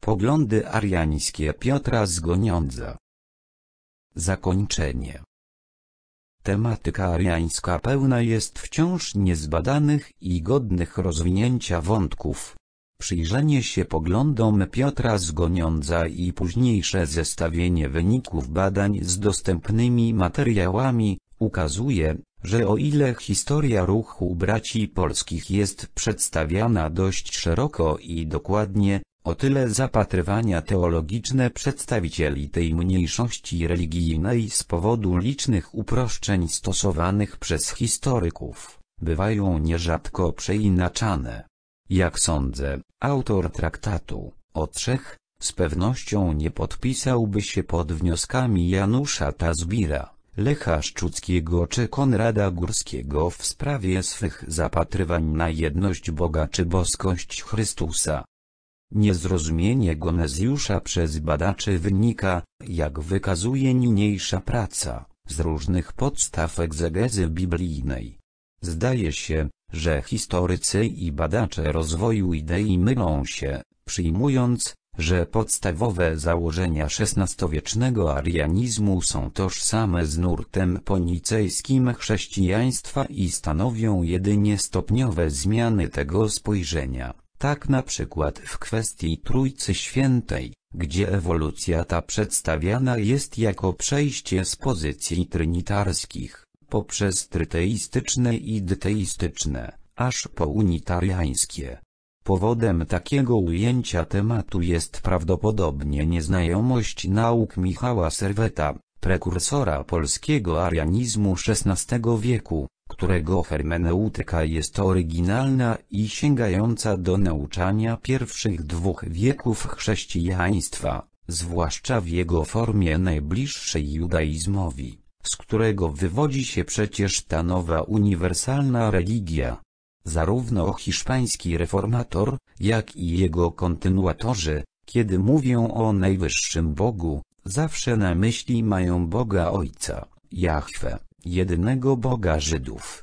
Poglądy ariańskie Piotra Zgoniądza. Zakończenie. Tematyka ariańska pełna jest wciąż niezbadanych i godnych rozwinięcia wątków. Przyjrzenie się poglądom Piotra Zgoniądza i późniejsze zestawienie wyników badań z dostępnymi materiałami, ukazuje, że o ile historia ruchu braci polskich jest przedstawiana dość szeroko i dokładnie, o tyle zapatrywania teologiczne przedstawicieli tej mniejszości religijnej z powodu licznych uproszczeń stosowanych przez historyków, bywają nierzadko przeinaczane. Jak sądzę, autor traktatu, o trzech, z pewnością nie podpisałby się pod wnioskami Janusza Tazbira, Lecha Szczuckiego czy Konrada Górskiego w sprawie swych zapatrywań na jedność Boga czy boskość Chrystusa. Niezrozumienie Gonezjusza przez badaczy wynika, jak wykazuje niniejsza praca, z różnych podstaw egzegezy biblijnej. Zdaje się, że historycy i badacze rozwoju idei mylą się, przyjmując, że podstawowe założenia XVI-wiecznego arianizmu są tożsame z nurtem ponicejskim chrześcijaństwa i stanowią jedynie stopniowe zmiany tego spojrzenia. Tak na przykład w kwestii Trójcy Świętej, gdzie ewolucja ta przedstawiana jest jako przejście z pozycji trinitarskich, poprzez tryteistyczne i dyteistyczne, aż po unitariańskie. Powodem takiego ujęcia tematu jest prawdopodobnie nieznajomość nauk Michała Serweta, prekursora polskiego arianizmu XVI wieku którego hermeneutyka jest oryginalna i sięgająca do nauczania pierwszych dwóch wieków chrześcijaństwa, zwłaszcza w jego formie najbliższej judaizmowi, z którego wywodzi się przecież ta nowa uniwersalna religia. Zarówno hiszpański reformator, jak i jego kontynuatorzy, kiedy mówią o najwyższym Bogu, zawsze na myśli mają Boga Ojca, Jahwe jedynego Boga Żydów.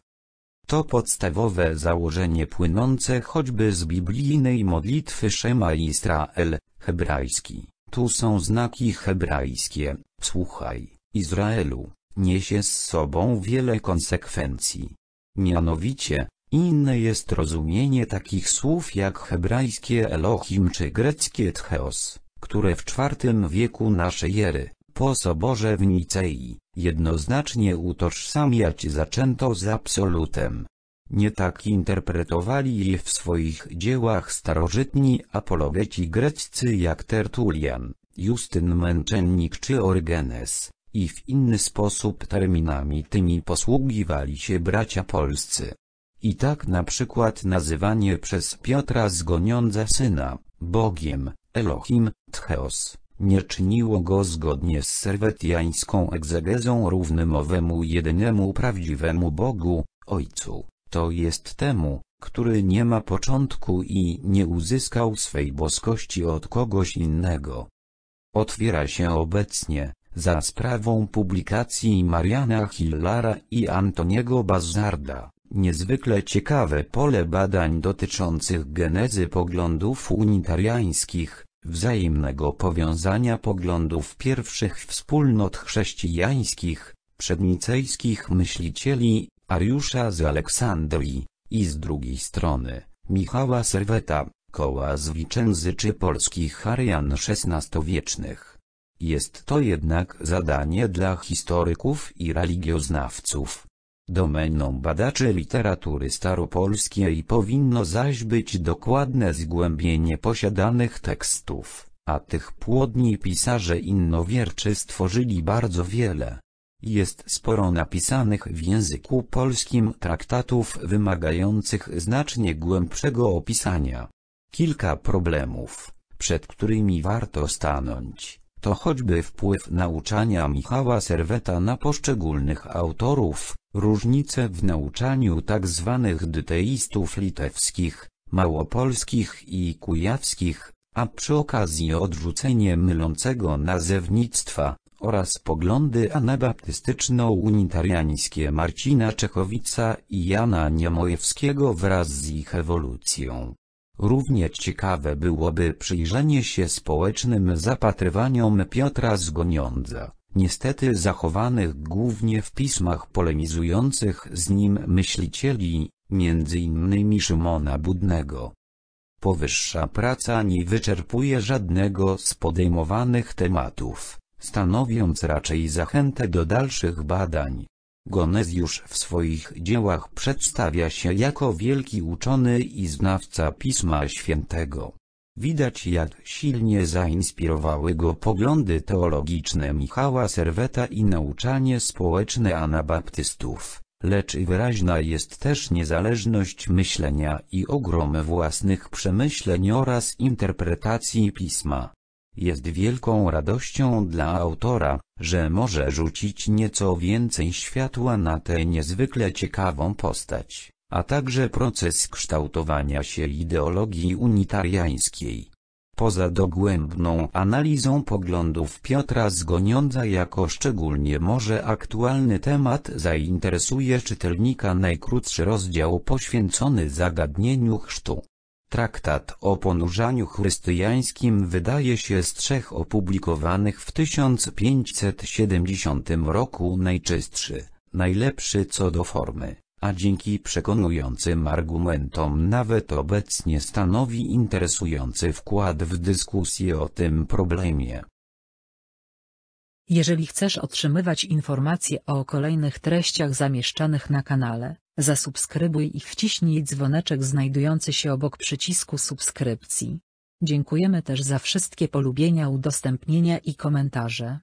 To podstawowe założenie płynące choćby z biblijnej modlitwy Szema Izrael, hebrajski. Tu są znaki hebrajskie, słuchaj, Izraelu, niesie z sobą wiele konsekwencji. Mianowicie, inne jest rozumienie takich słów jak hebrajskie Elohim czy greckie Theos, które w IV wieku naszej ery, po soborze w Nicei, jednoznacznie utożsamiać zaczęto z absolutem. Nie tak interpretowali je w swoich dziełach starożytni apologeci greccy jak Tertulian, Justyn Męczennik czy Orgenes, i w inny sposób terminami tymi posługiwali się bracia polscy. I tak na przykład nazywanie przez Piotra zgoniąca syna, Bogiem, Elohim, Tcheos, nie czyniło go zgodnie z serwetiańską egzegezą równym owemu jedynemu prawdziwemu Bogu, Ojcu, to jest temu, który nie ma początku i nie uzyskał swej boskości od kogoś innego. Otwiera się obecnie, za sprawą publikacji Mariana Hillara i Antoniego Bazarda, niezwykle ciekawe pole badań dotyczących genezy poglądów unitariańskich, wzajemnego powiązania poglądów pierwszych wspólnot chrześcijańskich, przednicejskich myślicieli, Ariusza z Aleksandrii, i z drugiej strony, Michała Serweta, koła z czy polskich Arian XVI-wiecznych. Jest to jednak zadanie dla historyków i religioznawców, Domeną badaczy literatury staropolskiej powinno zaś być dokładne zgłębienie posiadanych tekstów, a tych płodni pisarze innowierczy stworzyli bardzo wiele. Jest sporo napisanych w języku polskim traktatów wymagających znacznie głębszego opisania. Kilka problemów, przed którymi warto stanąć, to choćby wpływ nauczania Michała Serweta na poszczególnych autorów, Różnice w nauczaniu tzw. Tak dyteistów litewskich, małopolskich i kujawskich, a przy okazji odrzucenie mylącego nazewnictwa, oraz poglądy anabaptystyczno-unitariańskie Marcina Czechowica i Jana Niemojewskiego wraz z ich ewolucją. Równie ciekawe byłoby przyjrzenie się społecznym zapatrywaniom Piotra Zgoniądza niestety zachowanych głównie w pismach polemizujących z nim myślicieli, m.in. Szymona Budnego. Powyższa praca nie wyczerpuje żadnego z podejmowanych tematów, stanowiąc raczej zachętę do dalszych badań. Gonezjusz w swoich dziełach przedstawia się jako wielki uczony i znawca Pisma Świętego. Widać jak silnie zainspirowały go poglądy teologiczne Michała Serweta i nauczanie społeczne anabaptystów, lecz wyraźna jest też niezależność myślenia i ogrom własnych przemyśleń oraz interpretacji pisma. Jest wielką radością dla autora, że może rzucić nieco więcej światła na tę niezwykle ciekawą postać a także proces kształtowania się ideologii unitariańskiej. Poza dogłębną analizą poglądów Piotra Zgoniądza jako szczególnie może aktualny temat zainteresuje czytelnika najkrótszy rozdział poświęcony zagadnieniu chrztu. Traktat o ponurzaniu chrystiańskim wydaje się z trzech opublikowanych w 1570 roku najczystszy, najlepszy co do formy a dzięki przekonującym argumentom nawet obecnie stanowi interesujący wkład w dyskusję o tym problemie. Jeżeli chcesz otrzymywać informacje o kolejnych treściach zamieszczanych na kanale, zasubskrybuj i wciśnij dzwoneczek znajdujący się obok przycisku subskrypcji. Dziękujemy też za wszystkie polubienia udostępnienia i komentarze.